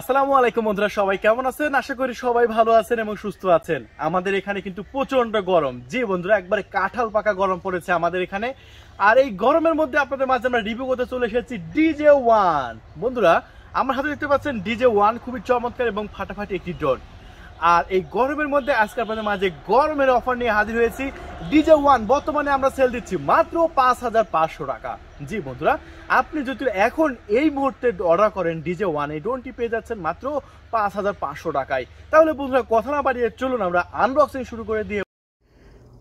আসসালামু আলাইকুম বন্ধুরা সবাই কেমন আছেন আশা করি সবাই ভালো আছেন এবং সুস্থ আছেন আমাদের এখানে কিন্তু প্রচন্ড গরম জি বন্ধুরা একবারে কাঁঠাল পাকা গরম পড়েছে আমাদের এখানে আর এই গরমের মধ্যে আপনাদের মাঝে আমরা রিভিউ করতে চলে এসেছি ডিজে ওয়ান বন্ধুরা আমার হাতে দেখতে পাচ্ছেন ডিজে ওয়ান খুবই চমৎকার এবং ফাটাফাটি একটি ড্রোন আর এই গরমের মধ্যে আজকে আপনাদের মাঝে গরমের অফার নিয়ে হাজির হয়েছি ডিজে ওয়ান বর্তমানে আমরা সেল দিচ্ছি মাত্র পাঁচ হাজার পাঁচশো টাকা জি বন্ধুরা আপনি যদি এখন এই মুহূর্তে অর্ডার করেন ডিজে ওয়ান এই ডোনটি পেয়ে যাচ্ছেন মাত্র পাঁচ হাজার পাঁচশো টাকায় তাহলে বন্ধুরা কথা না বাড়িয়ে চলুন আমরা আনবক্সিং শুরু করে দিয়ে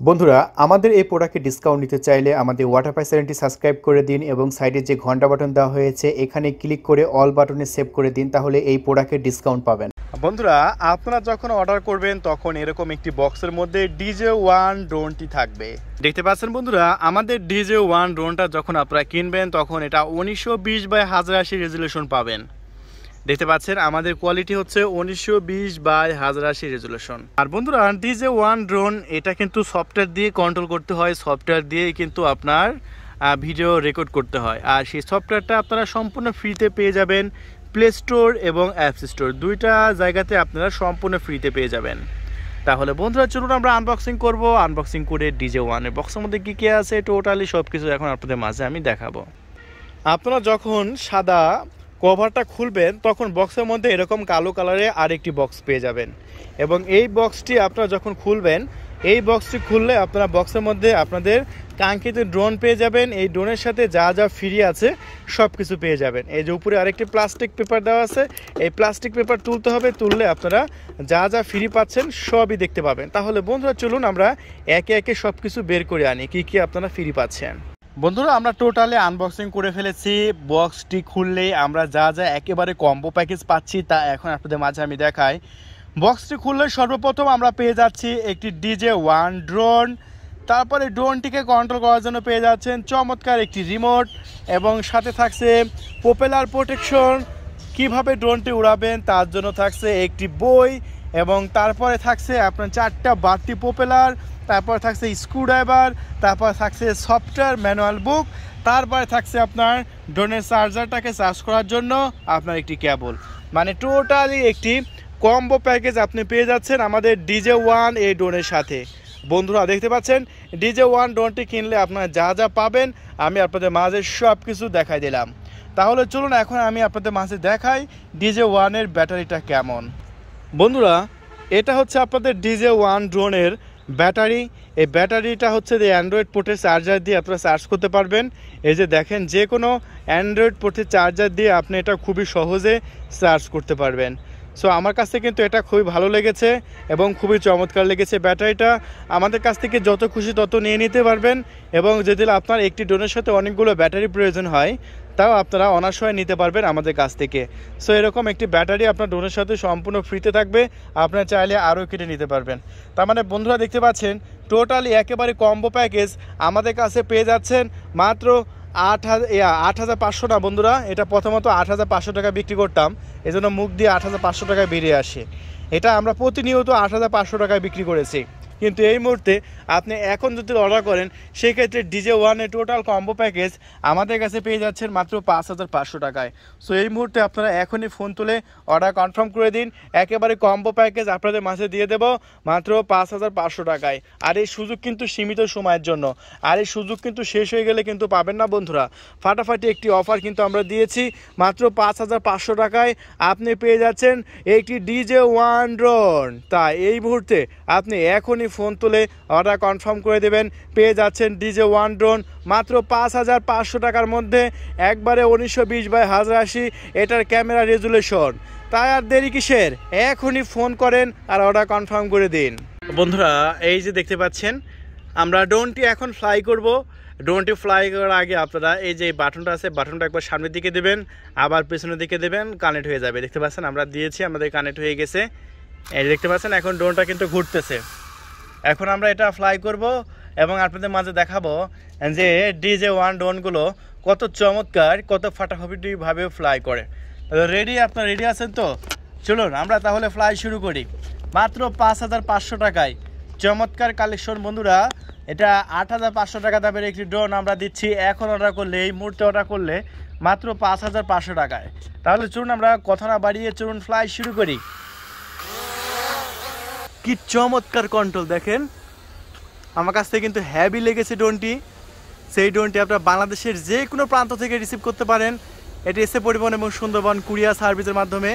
বন্ধুরা আমাদের এই প্রোডাক্টে ডিসকাউন্ট নিতে চাইলে আমাদের ওয়াটারপাই চ্যানেলটি সাবস্ক্রাইব করে দিন এবং সাইডে যে ঘন্টা বাটন দেওয়া হয়েছে এখানে ক্লিক করে অল বাটনে সেভ করে দিন তাহলে এই প্রোডাক্টের ডিসকাউন্ট পাবেন বন্ধুরা আপনারা যখন অর্ডার করবেন তখন এরকম একটি বক্সের মধ্যে ডিজে ওয়ান ড্রোনটি থাকবে দেখতে পাচ্ছেন বন্ধুরা আমাদের ডিজে ওয়ান ড্রোনটা যখন আপনারা কিনবেন তখন এটা উনিশশো বিশ বাই হাজার আশি রেজুলেশন পাবেন দেখতে পাচ্ছেন আমাদের কোয়ালিটি হচ্ছে উনিশশো বিশ বাই হাজার আশি রেজুলেশন আর বন্ধুরা ডিজে ওয়ান ড্রোন এটা কিন্তু সফটওয়্যার দিয়ে কন্ট্রোল করতে হয় সফটওয়্যার দিয়ে কিন্তু আপনার ভিডিও রেকর্ড করতে হয় আর সেই সফটওয়্যারটা আপনারা সম্পূর্ণ ফ্রিতে পেয়ে যাবেন প্লে স্টোর এবং অ্যাপস স্টোর দুইটা জায়গাতে আপনারা সম্পূর্ণ ফ্রিতে পেয়ে যাবেন তাহলে বন্ধুরা চলুন আমরা আনবক্সিং করব আনবক্সিং করে ডিজে ওয়ানের বক্সের মধ্যে কী কী আছে টোটালি সব কিছু এখন আপনাদের মাঝে আমি দেখাবো আপনারা যখন সাদা কভারটা খুলবেন তখন বক্সের মধ্যে এরকম কালো কালারে আরেকটি বক্স পেয়ে যাবেন এবং এই বক্সটি আপনারা যখন খুলবেন এই বক্সটি খুললে আপনারা বক্সের মধ্যে আপনাদের কাঙ্ক্ষিত ড্রোন পেয়ে যাবেন এই ড্রোনের সাথে যা যা ফ্রি আছে সব কিছু পেয়ে যাবেন এই যে উপরে আরেকটি প্লাস্টিক পেপার দেওয়া আছে এই প্লাস্টিক পেপার তুলতে হবে তুললে আপনারা যা যা ফ্রি পাচ্ছেন সবই দেখতে পাবেন তাহলে বন্ধুরা চলুন আমরা একে একে সব কিছু বের করে আনি কি কি আপনারা ফ্রি পাচ্ছেন বন্ধুরা আমরা টোটালি আনবক্সিং করে ফেলেছি বক্সটি খুললে আমরা যা যা একেবারে কম্বো প্যাকেজ পাচ্ছি তা এখন আপনাদের মাঝে আমি দেখাই বক্সটি খুললে সর্বপ্রথম আমরা পেয়ে যাচ্ছি একটি ডিজে ওয়ান ড্রোন তারপরে ড্রোনটিকে কন্ট্রোল করার জন্য পেয়ে যাচ্ছেন চমৎকার একটি রিমোট এবং সাথে থাকছে পোপেলার প্রোটেকশন কিভাবে ড্রোনটি উড়াবেন তার জন্য থাকছে একটি বই এবং তারপরে থাকছে আপনার চারটা বাড়তি পোপেলার তারপরে থাকছে স্ক্রুড্রাইভার তারপরে থাকছে সফটওয়্যার ম্যানুয়াল বুক তারপরে থাকছে আপনার ড্রোনের চার্জারটাকে চার্জ করার জন্য আপনার একটি কেবল মানে টোটালি একটি কম্বো প্যাকেজ আপনি পেয়ে যাচ্ছেন আমাদের ডিজে ওয়ান এই ড্রোনের সাথে বন্ধুরা দেখতে পাচ্ছেন ডিজে ওয়ান ড্রোনটি কিনলে আপনারা যা যা পাবেন আমি আপনাদের মাঝে সব কিছু দেখাই দিলাম তাহলে চলুন এখন আমি আপনাদের মাঝে দেখাই ডিজে ওয়ানের ব্যাটারিটা কেমন বন্ধুরা এটা হচ্ছে আপনাদের ডিজে ওয়ান ড্রোনের ব্যাটারি এই ব্যাটারিটা হচ্ছে যে অ্যান্ড্রয়েড পোর্টের চার্জার দিয়ে আপনারা চার্জ করতে পারবেন এই যে দেখেন যে কোনো অ্যান্ড্রয়েড পোর্টের চার্জার দিয়ে আপনি এটা খুবই সহজে চার্জ করতে পারবেন সো আমার কাছে কিন্তু এটা খুবই ভালো লেগেছে এবং খুবই চমৎকার লেগেছে ব্যাটারিটা আমাদের কাছ থেকে যত খুশি তত নিয়ে নিতে পারবেন এবং যদি আপনার একটি ড্রোনের সাথে অনেকগুলো ব্যাটারি প্রয়োজন হয় তাও আপনারা অনাশয় নিতে পারবেন আমাদের কাছ থেকে সো এরকম একটি ব্যাটারি আপনার ড্রোনের সাথে সম্পূর্ণ ফ্রিতে থাকবে আপনারা চাইলে আরও কেটে নিতে পারবেন তার মানে বন্ধুরা দেখতে পাচ্ছেন টোটালি একেবারে কম্বো প্যাকেজ আমাদের কাছে পেয়ে যাচ্ছেন মাত্র আট হাজার আট হাজার পাঁচশো না বন্ধুরা এটা প্রথমত আট হাজার পাঁচশো টাকা বিক্রি করতাম এজন্য মুখ দিয়ে আট হাজার পাঁচশো টাকায় বেরিয়ে আসে এটা আমরা প্রতিনিয়ত আট হাজার পাঁচশো টাকায় বিক্রি করেছি কিন্তু এই মুহূর্তে আপনি এখন যদি অর্ডার করেন সেক্ষেত্রে ডিজে ওয়ানের টোটাল কম্বো প্যাকেজ আমাদের কাছে পেয়ে যাচ্ছেন মাত্র পাঁচ হাজার পাঁচশো টাকায় সো এই মুহূর্তে আপনারা এখনই ফোন তুলে অর্ডার কনফার্ম করে দিন একেবারে কম্বো প্যাকেজ আপনাদের মাঝে দিয়ে দেব মাত্র পাঁচ হাজার পাঁচশো টাকায় আর এই সুযোগ কিন্তু সীমিত সময়ের জন্য আর এই সুযোগ কিন্তু শেষ হয়ে গেলে কিন্তু পাবেন না বন্ধুরা ফাটাফাটি একটি অফার কিন্তু আমরা দিয়েছি মাত্র পাঁচ হাজার পাঁচশো টাকায় আপনি পেয়ে যাচ্ছেন একটি ডিজে ওয়ান ড্রোন তা এই মুহূর্তে আপনি এখনই আপনি ফোন তুলে অর্ডার কনফার্ম করে দেবেন পেয়ে যাচ্ছেন ডিজে ওয়ান ড্রোন মাত্র পাঁচ হাজার পাঁচশো টাকার মধ্যে একবারে উনিশশো বিশ বাই হাজার আশি এটার ক্যামেরা রেজুলেশন তাই আর দেরি কিসের এখনই ফোন করেন আর অর্ডার কনফার্ম করে দিন বন্ধুরা এই যে দেখতে পাচ্ছেন আমরা ড্রোনটি এখন ফ্লাই করব ড্রোনটি ফ্লাই করার আগে আপনারা এই যে বাটনটা আছে বাটনটা একবার সামনের দিকে দেবেন আবার পেছনের দিকে দেবেন কানেক্ট হয়ে যাবে দেখতে পাচ্ছেন আমরা দিয়েছি আমাদের কানেক্ট হয়ে গেছে এই দেখতে পাচ্ছেন এখন ড্রোনটা কিন্তু ঘুরতেছে এখন আমরা এটা ফ্লাই করব এবং আপনাদের মাঝে দেখাবো যে ডিজে ওয়ান ড্রোনগুলো কত চমৎকার কত ফাটাফাটিভাবে ফ্লাই করে রেডি আপনার রেডি আছেন তো চলুন আমরা তাহলে ফ্লাই শুরু করি মাত্র পাঁচ হাজার পাঁচশো টাকায় চমৎকার কালেকশন বন্ধুরা এটা আট হাজার পাঁচশো টাকা দামের একটি ড্রোন আমরা দিচ্ছি এখন অর্ডার করলে এই মুহূর্তে অর্ডার করলে মাত্র পাঁচ হাজার পাঁচশো টাকায় তাহলে চলুন আমরা কথা না বাড়িয়ে চলুন ফ্লাই শুরু করি কি চমৎকার কন্ট্রোল দেখেন আমার কাছ থেকে কিন্তু হ্যাবি লেগেছে ড্রোনটি সেই ড্রোনটি আপনারা বাংলাদেশের যে কোনো প্রান্ত থেকে রিসিভ করতে পারেন এটি এসে পরিবহন এবং সুন্দরবন কুরিয়া সার্ভিসের মাধ্যমে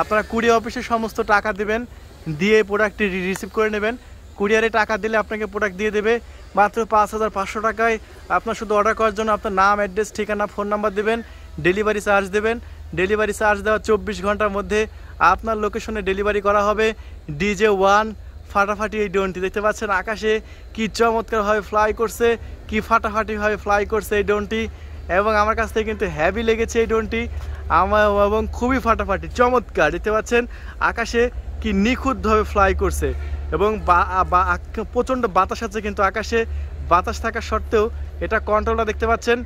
আপনারা কুরিয়া অফিসে সমস্ত টাকা দেবেন দিয়ে প্রোডাক্টটি রিসিভ করে নেবেন কুরিয়ারে টাকা দিলে আপনাকে প্রোডাক্ট দিয়ে দেবে মাত্র পাঁচ হাজার পাঁচশো টাকায় আপনার শুধু অর্ডার করার জন্য আপনার নাম অ্যাড্রেস ঠিকানা ফোন নাম্বার দেবেন ডেলিভারি চার্জ দেবেন ডেলিভারি চার্জ দেওয়া চব্বিশ ঘন্টার মধ্যে আপনার লোকেশনে ডেলিভারি করা হবে ডিজে ওয়ান ফাটাফাটি এই ড্রোনটি দেখতে পাচ্ছেন আকাশে কী চমৎকারভাবে ফ্লাই করছে কি ফাটাফাটিভাবে ফ্লাই করছে এই ড্রোনটি এবং আমার কাছ থেকে কিন্তু হ্যাভি লেগেছে এই ড্রোনটি আমার এবং খুবই ফাটাফাটি চমৎকার দেখতে পাচ্ছেন আকাশে কি নিখুঁতভাবে ফ্লাই করছে এবং প্রচণ্ড বাতাস আছে কিন্তু আকাশে বাতাস থাকা সত্ত্বেও এটা কন্ট্রোলটা দেখতে পাচ্ছেন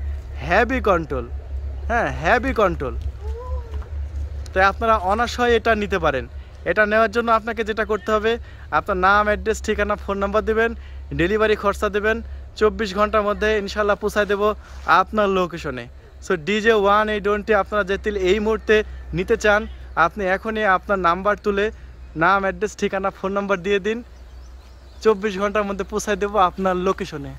হ্যাভি কন্ট্রোল হ্যাঁ হ্যাভি কন্ট্রোল তাই আপনারা অনাশয় এটা নিতে পারেন এটা নেওয়ার জন্য আপনাকে যেটা করতে হবে আপনার নাম অ্যাড্রেস ঠিকানা ফোন নাম্বার দেবেন ডেলিভারি খরচা দেবেন চব্বিশ ঘন্টার মধ্যে ইনশাল্লাহ পৌঁছায় দেবো আপনার লোকেশনে সো ডিজে ওয়ান এই ড্রোনটি আপনারা যেতে এই মুহূর্তে নিতে চান আপনি এখনই আপনার নাম্বার তুলে নাম অ্যাড্রেস ঠিকানা ফোন নাম্বার দিয়ে দিন চব্বিশ ঘন্টার মধ্যে পৌঁছায় দেবো আপনার লোকেশনে